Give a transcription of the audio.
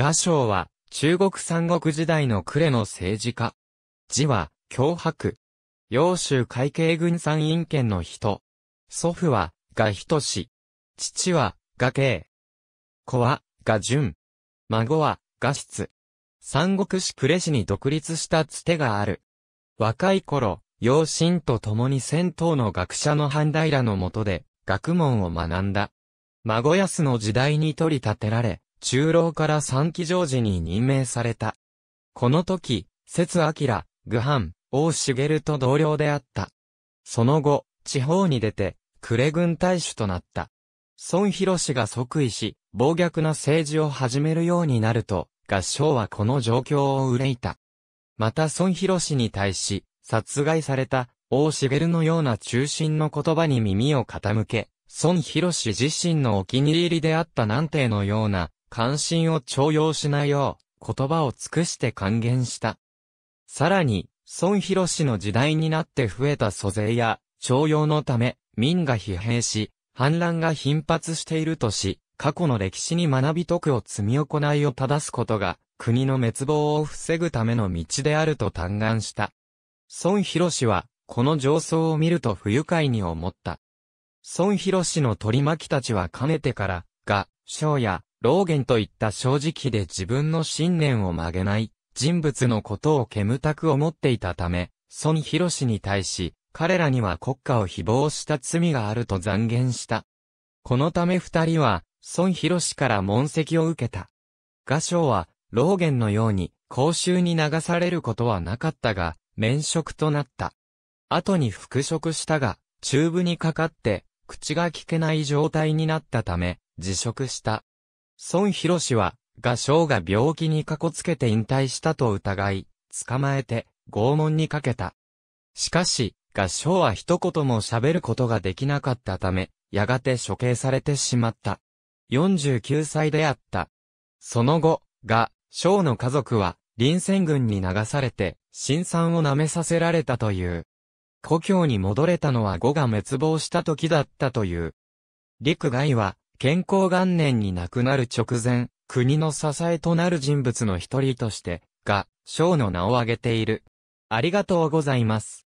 画商は、中国三国時代の呉の政治家。字は、脅迫。洋州海警軍参院権の人。祖父は、賀仁氏。父は、賀慶。子は、賀淳。孫は、賀室。三国志呉市に独立したつてがある。若い頃、養親と共に戦闘の学者の半平の下で、学問を学んだ。孫安の時代に取り立てられ、中老から三期常時に任命された。この時、節明、愚ハ大王茂と同僚であった。その後、地方に出て、呉軍大使となった。孫博氏が即位し、暴虐な政治を始めるようになると、合唱はこの状況を憂いた。また孫博氏に対し、殺害された、王茂のような中心の言葉に耳を傾け、孫博氏自身のお気に入りであった南帝のような、関心を徴用しないよう、言葉を尽くして還元した。さらに、孫博氏の時代になって増えた租税や、徴用のため、民が疲弊し、反乱が頻発しているとし、過去の歴史に学び徳を積み行いを正すことが、国の滅亡を防ぐための道であると嘆願した。孫博氏は、この上層を見ると不愉快に思った。孫博氏の取り巻きたちはかねてから、が、将や、老言といった正直で自分の信念を曲げない人物のことを煙たく思っていたため、孫博士に対し、彼らには国家を誹謗した罪があると残言した。このため二人は、孫博士から問責を受けた。画商は、老言のように、公衆に流されることはなかったが、免職となった。後に復職したが、中部にかかって、口が聞けない状態になったため、辞職した。孫博士は、画商が病気にかこつけて引退したと疑い、捕まえて、拷問にかけた。しかし、合唱は一言も喋ることができなかったため、やがて処刑されてしまった。49歳であった。その後、が、商の家族は、臨戦軍に流されて、新酸を舐めさせられたという。故郷に戻れたのは呉が滅亡した時だったという。陸外は、健康元年に亡くなる直前、国の支えとなる人物の一人として、が、賞の名を挙げている。ありがとうございます。